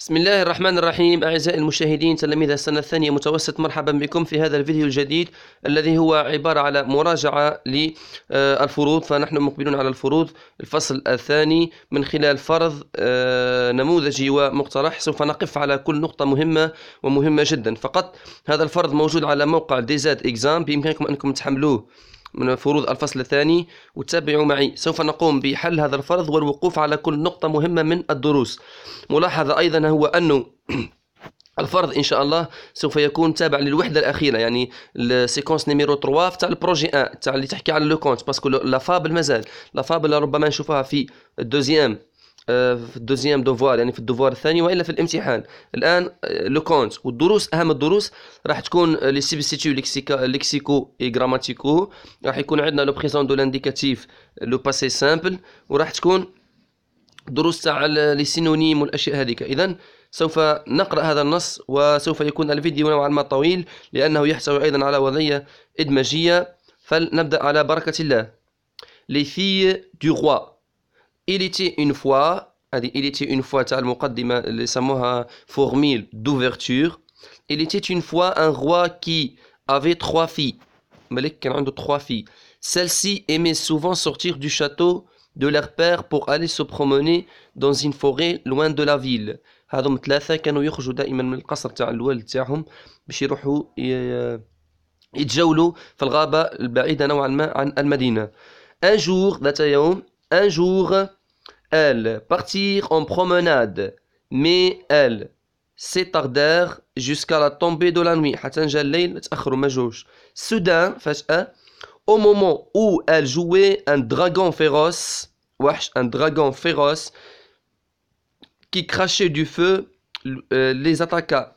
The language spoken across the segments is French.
بسم الله الرحمن الرحيم أعزائي المشاهدين تلاميذ السنة الثانية متوسط مرحبا بكم في هذا الفيديو الجديد الذي هو عبارة على مراجعة للفروض آه، فنحن مقبلون على الفروض الفصل الثاني من خلال فرض آه، نموذجي ومقترح سوف نقف على كل نقطة مهمة ومهمة جدا فقط هذا الفرض موجود على موقع ديزاد إكزام بإمكانكم أنكم تحملوه من فروض الفصل الثاني وتابعوا معي سوف نقوم بحل هذا الفرض والوقوف على كل نقطة مهمة من الدروس ملاحظة أيضا هو أنه الفرض ان شاء الله سوف يكون تابع للوحده الاخيره يعني السيكونس نيميرو 3 تاع البروجي 1 تاع اللي تحكي على لو كونت باسكو لا فابل مازال لا فابل ربما نشوفها في الدوزيام آه، في الدوزيام دوفوار يعني في الدوفوار الثاني والا في الامتحان الان آه، لو كونت والدروس اهم الدروس راح تكون آه، لي سيبستيتيو ليكسيكا ليكسيكو اي غراماتيكو راح يكون عندنا لو بريزون دو لانديكاتيف لو باسي سامبل وراح تكون دروس تاع لي سينونيم والاشياء هذيك اذا سوف نقرا هذا النص وسوف يكون الفيديو نوعا ما طويل لانه يحتوي ايضا على وضعيه ادماجيه فلنبدا على بركه الله لي في دو roi Il était une fois, il était une fois, formule d'ouverture. Il était une fois un roi qui avait trois filles. Malik a trois filles. Celles-ci aimaient souvent sortir du château de leur père pour aller se promener dans une forêt loin de la ville. هذم ثلاثة كانوا يخرجوا دائما من القصر تاع الوالد تاعهم باش يروحوا يتجولوا في الغابة البعيدة نوعا ما عن المدينة. Un jour, ذات يوم, un jour, elles partirent en promenade, mais elles s'étardèrent jusqu'à la tombée de la nuit. Soudain, au moment où elles jouaient un dragon féroce, un dragon féroce qui crachait du feu, euh, les attaqua,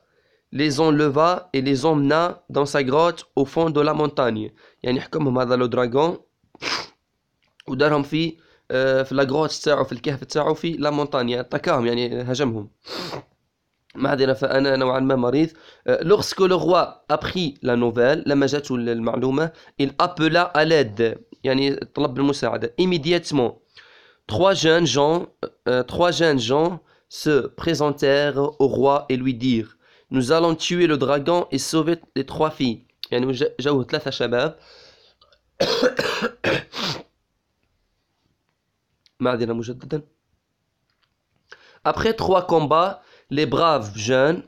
les enleva et les emmena dans sa grotte au fond de la montagne. le dragon آه، في لاغروت تاعو في الكهف تاعو في لا مونطاني يعني اتاكاهم يعني هجمهم معذرة فأنا نوعا ما مريض لوغسكو لو روا أبخي لا نوفال لما جاته المعلومة إل أبلا ألاد يعني طلب المساعدة إيميدياتمون تخوا جون جون تخوا جون جون سو بريزونتيغ أو روا إي لوي دير نو زالون تيوي لو دراغون إي سوفي لي تخوا في يعني جاو ثلاثة شباب Après trois combats, les braves jeunes,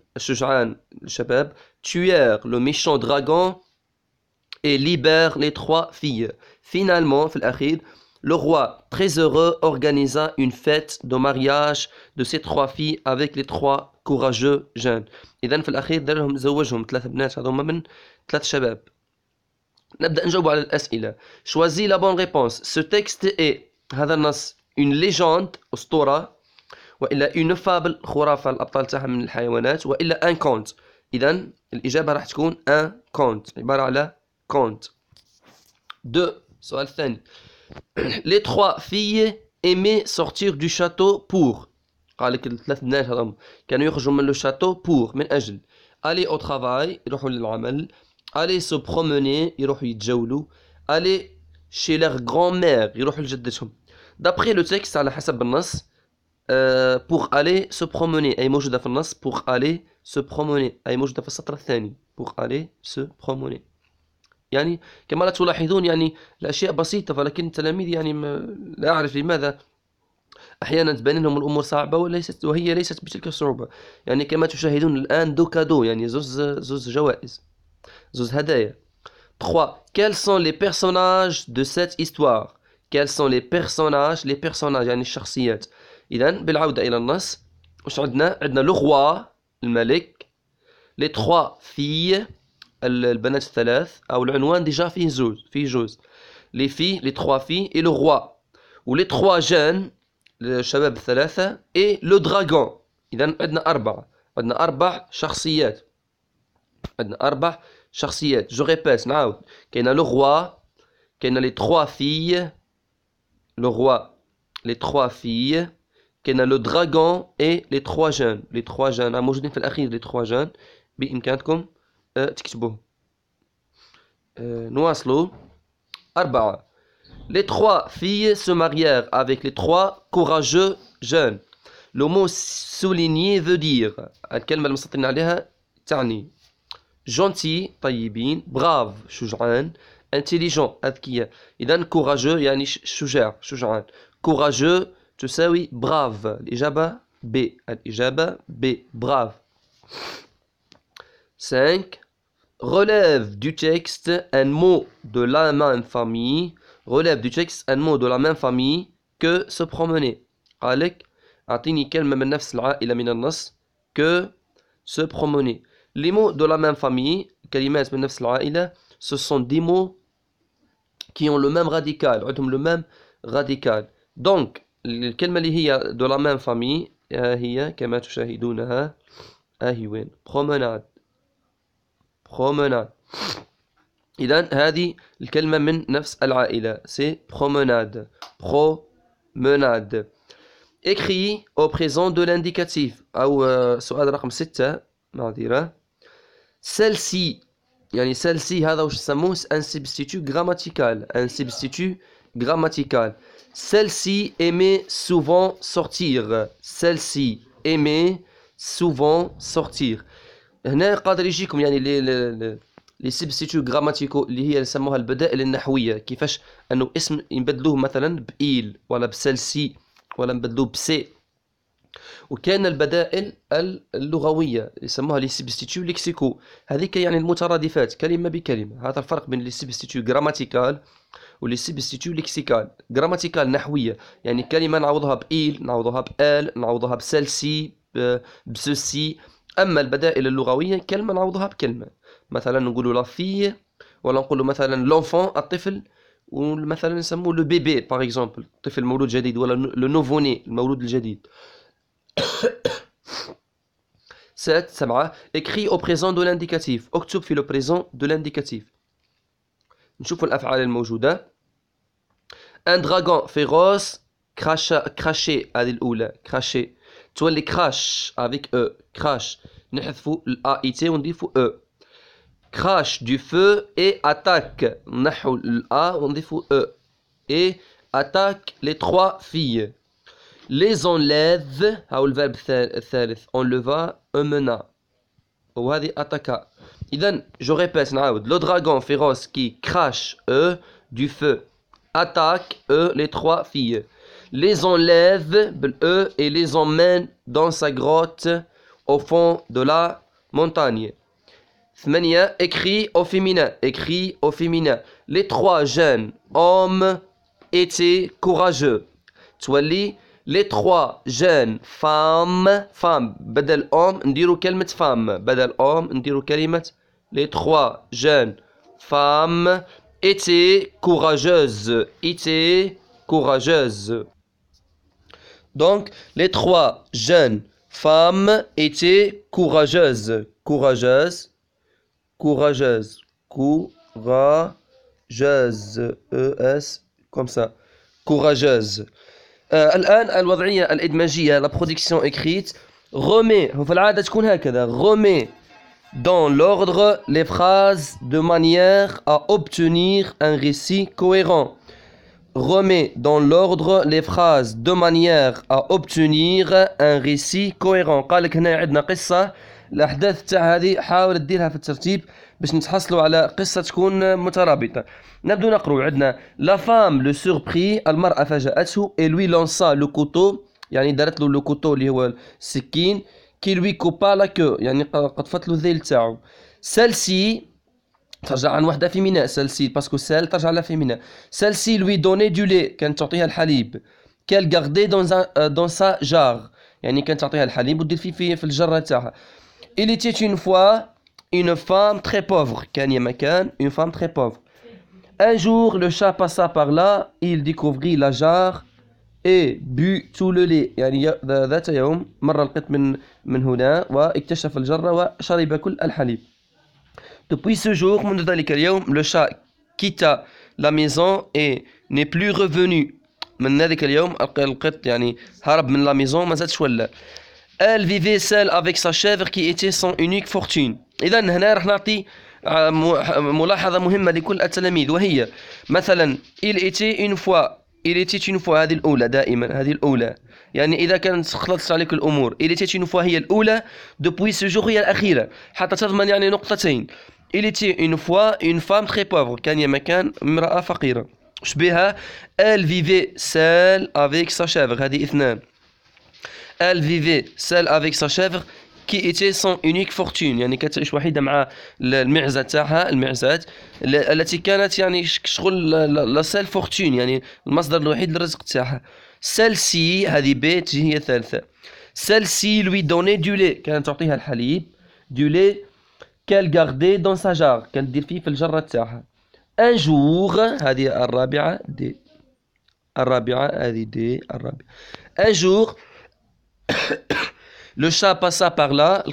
tuèrent le méchant dragon et libèrent les trois filles. Finalement, le roi, très heureux, organisa une fête de mariage de ses trois filles avec les trois courageux jeunes. Choisis la bonne réponse. Ce texte est اون ليجوند اسطوره والا اون فابل خرافه الابطال تاعها من الحيوانات والا ان كونت اذا الاجابه راح تكون ان كونت عباره على كونت دو السؤال الثاني لي تخوا فيي ايمي سورتير دو شاتو بور قال لك الثلاث بنات هذم كانوا يخرجوا من لو شاتو بور من اجل الي او ترافاي يروحوا للعمل الي سو بروموني يروحوا يتجولوا الي شي لغ غران مير يروحوا لجدتهم دابخي لو texte, على حسب النص, بوغ الي سو بروموني أي موجودة في النص, بوغ الي سو بروموني أي موجودة في السطر الثاني, بوغ الي سو بروموني يعني كما لا تلاحظون يعني الأشياء بسيطة ولكن التلاميذ يعني لا أعرف لماذا احيانا تبان لهم الامور صعبه وليست وهي ليست بتلك الصعوبه يعني كما تشاهدون الان دو كادو يعني زوز زوز جوائز زوز هدايا 3 quels sont les personnages de cette histoire quels sont لي personnages لي personnages يعني الشخصيات اذا بالعوده الى النص واش عندنا عندنا لو روا الملك لي تخوا في البنات الثلاث او العنوان ديجا فيه زوج فيه جوز لي في لي تخوا في اي لو روا لي تخوا جان الشباب الثلاثه اي لو دراغون اذا عندنا اربعه عندنا اربع شخصيات عندنا اربع شخصيات جو ريبيس نعاود كاينه لو روا كاينه لي تخوا في le roi, les trois filles, a le dragon et les trois jeunes les trois jeunes à في les trois jeunes بإمكانكم تكتبوه نواصلوا أربعة Les trois filles se marièrent avec les trois courageux jeunes. Le mot souligné veut dire gentil, brave, intelligent, Et courageux يعني شجعان. Courageux brave. B. B. Brave. 5. Relève du texte un mot de la même famille. Relève du texte un mot de la même famille que se promener. que se promener. Les mots de la même famille, كلمات من نفس العائلة, ce sont des mots qui ont le même radical, عندهم le même radical. Donc, الكلمة اللي هي de la même famille هي كما تشاهدونها هي وين؟ promenade. promenade. إذا هذه الكلمة من نفس العائلة سي promenade promenade écrit au présent de l'indicatif أو سؤال رقم ستة معذرة celle-ci يعني celle-ci un substitut grammatical un substitut grammatical celle-ci aimait souvent sortir celle-ci aimait souvent sortir هنا substituts يجيكم يعني لي لي اللي هي نسموها البدائل النحويه كيفاش انه اسم نبدلوه مثلا بايل ولا بسلسي ولا نبدلوه وكان البدائل اللغويه يسموها لي سبستيتيو ليكسيكو هذيك يعني المترادفات كلمه بكلمه هذا الفرق بين لي سبستيتيو جراماتيكال ولي سبستيتيو ليكسيكال جراماتيكال نحويه يعني كلمه نعوضها بايل نعوضها بال نعوضها بسلسي بسوسي اما البدائل اللغويه كلمه نعوضها بكلمه مثلا نقولوا لا في ولا نقولوا مثلا لونفون الطفل ومثلا نسموه لو بيبي باغ اكزومبل الطفل المولود جديد ولا لو نوفوني المولود الجديد 7, Sam'a, écrit au présent de l'indicatif. Oktub fait le présent de l'indicatif. Hein. Un dragon féroce cracha, craché à l'oula, hein. craché. Tu les crash avec E, crash. Nahfou l'AIT, on dit fou E. Crash du feu et attaque. Nahou l'A, on dit fou E. Et attaque les trois filles les enlève le verbe الثالث enleva emmena hadi attaqua إذن je répète le dragon féroce qui crache eux du feu attaque eux les trois filles les enlève eux et les emmène dans sa grotte au fond de la montagne écrit au féminin écrit au féminin les trois jeunes hommes étaient courageux vois les trois jeunes femmes femmes بدل homme نديرو كلمة femme بدل homme نديرو كلمة les trois jeunes femmes étaient courageuses étaient courageuses donc les trois jeunes femmes étaient courageuses courageuses courageuses courageuses e s comme ça courageuses magie la production écrite remet dans l'ordre les phrases de manière à obtenir un récit cohérent remet dans l'ordre les phrases de manière à obtenir un récit cohérent باش نتحصلوا على قصه تكون مترابطه نبدو نقرو عندنا لا فام لو سوربري المراه فاجاته اي لوي لونسا لو كوتو يعني دارت له لو كوتو اللي هو السكين كي لوي كوبا لا كو يعني قطفت له الذيل تاعو سالسي ترجع عن وحده ميناء سالسي باسكو سال ترجع على ميناء سالسي لوي دوني دو لي كانت تعطيها الحليب كال غاردي دون دون سا جار يعني كانت تعطيها الحليب ودير فيه في, في الجره تاعها إلي تيت اون فوا une femme très pauvre. une femme très pauvre. Un jour, le chat passa par là, il découvrit la jarre et but tout le lait. Depuis ce jour, le chat quitta la maison et n'est plus revenu. Elle vivait seule avec sa chèvre qui était son unique fortune. إذا هنا راح نعطي آه، ملاحظة مهمة لكل التلاميذ وهي مثلا il était une fois il était une fois هذه الأولى دائما هذه الأولى يعني إذا كانت خلطت عليك الأمور il était une fois هي الأولى depuis ce jour هي الأخيرة حتى تضمن يعني نقطتين il était une fois une femme très pauvre كان مكان امرأة فقيرة شبيها elle vivait seule avec sa chèvre هذه اثنان elle vivait seule avec sa chèvre كي ايتي سون اونيك فورتون يعني كتعيش وحيده مع المعزه تاعها المعزات التي كانت يعني شغل لا سيل فورتون يعني المصدر الوحيد للرزق تاعها سالسي هذه بيت هي ثالثه سالسي لوي دوني دو لي كانت تعطيها الحليب دو لي كال غاردي دون ساجار كانت دير فيه في الجره تاعها ان جور هذه الرابعه دي الرابعه هذه دي الرابعه ان جور Le chat passa par là,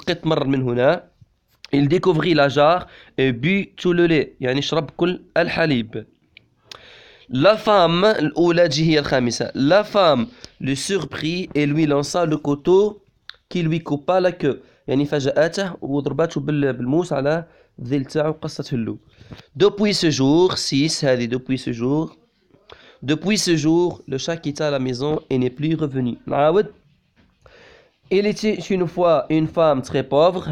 il découvrit la jarre et but tout le lait. La femme, la femme le surprit et lui lança le couteau qui lui coupa la queue. Depuis ce jour, 6, depuis ce jour, depuis ce jour, le chat quitta la maison et n'est plus revenu il était une fois une femme très pauvre,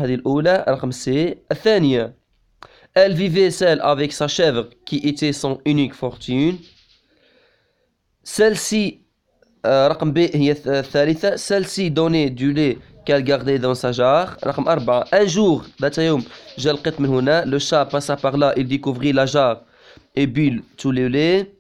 Elle vivait seule avec sa chèvre qui était son unique fortune. Celle-ci, euh, euh, celle-ci donnait du lait qu'elle gardait dans sa jarre. Un jour, le chat passa par là, il découvrit la jarre et but tout le lait.